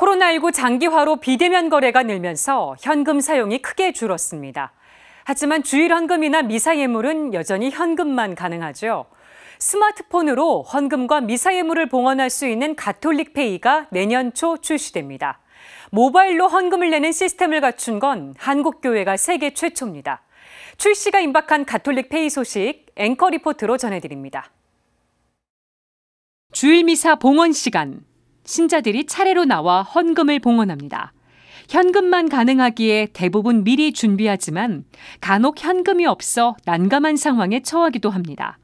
코로나19 장기화로 비대면 거래가 늘면서 현금 사용이 크게 줄었습니다. 하지만 주일 헌금이나 미사 예물은 여전히 현금만 가능하죠. 스마트폰으로 헌금과 미사 예물을 봉헌할 수 있는 가톨릭페이가 내년 초 출시됩니다. 모바일로 헌금을 내는 시스템을 갖춘 건 한국교회가 세계 최초입니다. 출시가 임박한 가톨릭페이 소식 앵커 리포트로 전해드립니다. 주일 미사 봉헌 시간 신자들이 차례로 나와 헌금을 봉헌합니다. 현금만 가능하기에 대부분 미리 준비하지만 간혹 현금이 없어 난감한 상황에 처하기도 합니다.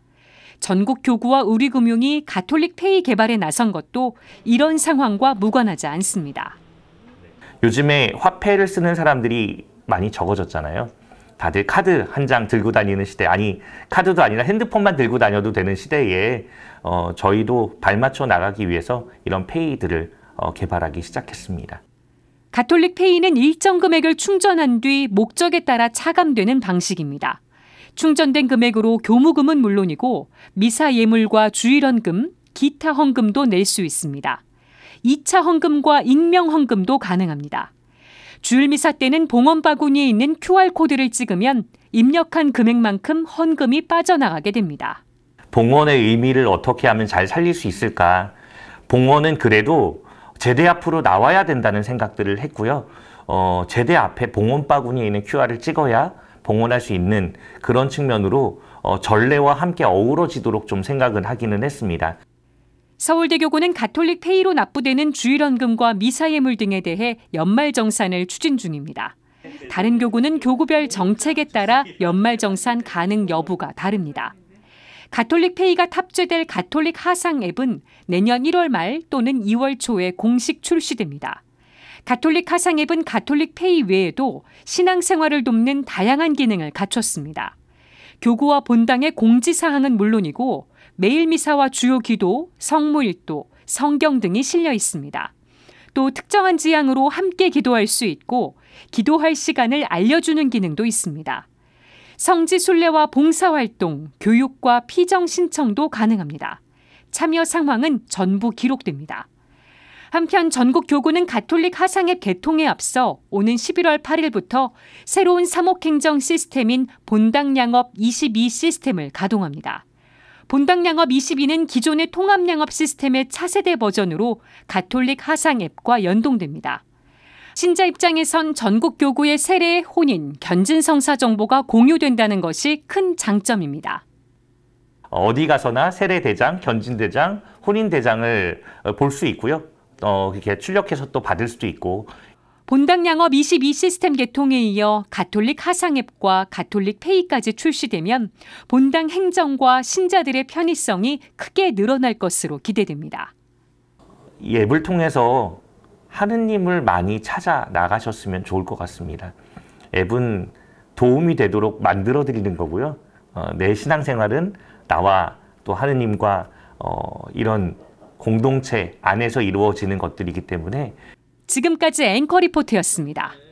전국 교구와 우리금융이 가톨릭 페이 개발에 나선 것도 이런 상황과 무관하지 않습니다. 요즘에 화폐를 쓰는 사람들이 많이 적어졌잖아요. 다들 카드 한 장 들고 다니는 시대 아니 카드도 아니라 핸드폰만 들고 다녀도 되는 시대에 어, 저희도 발맞춰 나가기 위해서 이런 페이들을 어, 개발하기 시작했습니다. 가톨릭 페이는 일정 금액을 충전한 뒤 목적에 따라 차감되는 방식입니다. 충전된 금액으로 교무금은 물론이고 미사 예물과 주일헌금, 기타 헌금도 낼 수 있습니다. 2차 헌금과 익명 헌금도 가능합니다. 주일미사 때는 봉헌 바구니에 있는 QR코드를 찍으면 입력한 금액만큼 헌금이 빠져나가게 됩니다. 봉헌의 의미를 어떻게 하면 잘 살릴 수 있을까? 봉헌은 그래도 제대 앞으로 나와야 된다는 생각들을 했고요. 어, 제대 앞에 봉헌 바구니에 있는 QR을 찍어야 봉헌할 수 있는 그런 측면으로 어, 전례와 함께 어우러지도록 좀 생각은 하기는 했습니다. 서울대교구는 가톨릭 페이로 납부되는 주일원금과 미사예물 등에 대해 연말 정산을 추진 중입니다. 다른 교구는 교구별 정책에 따라 연말 정산 가능 여부가 다릅니다. 가톨릭 페이가 탑재될 가톨릭 하상 앱은 내년 1월 말 또는 2월 초에 공식 출시됩니다. 가톨릭 하상 앱은 가톨릭 페이 외에도 신앙생활을 돕는 다양한 기능을 갖췄습니다. 교구와 본당의 공지사항은 물론이고 매일 미사와 주요 기도, 성물일도 성경 등이 실려 있습니다. 또 특정한 지향으로 함께 기도할 수 있고 기도할 시간을 알려주는 기능도 있습니다. 성지 순례와 봉사활동, 교육과 피정 신청도 가능합니다. 참여 상황은 전부 기록됩니다. 한편 전국 교구는 가톨릭 하상앱 개통에 앞서 오는 11월 8일부터 새로운 사목행정 시스템인 본당 양업 22 시스템을 가동합니다. 본당 양업 22는 기존의 통합 양업 시스템의 차세대 버전으로 가톨릭 하상 앱과 연동됩니다. 신자 입장에선 전국 교구의 세례, 혼인, 견진 성사 정보가 공유된다는 것이 큰 장점입니다. 어디 가서나 세례 대장, 견진 대장, 혼인 대장을 볼 수 있고요. 어, 이렇게 출력해서 또 받을 수도 있고 본당 양업 22 시스템 개통에 이어 가톨릭 하상앱과 가톨릭 페이까지 출시되면 본당 행정과 신자들의 편의성이 크게 늘어날 것으로 기대됩니다. 이 앱을 통해서 하느님을 많이 찾아 나가셨으면 좋을 것 같습니다. 앱은 도움이 되도록 만들어 드리는 거고요. 어, 내 신앙생활은 나와 또 하느님과 어, 이런 공동체 안에서 이루어지는 것들이기 때문에 지금까지 앵커 리포트였습니다.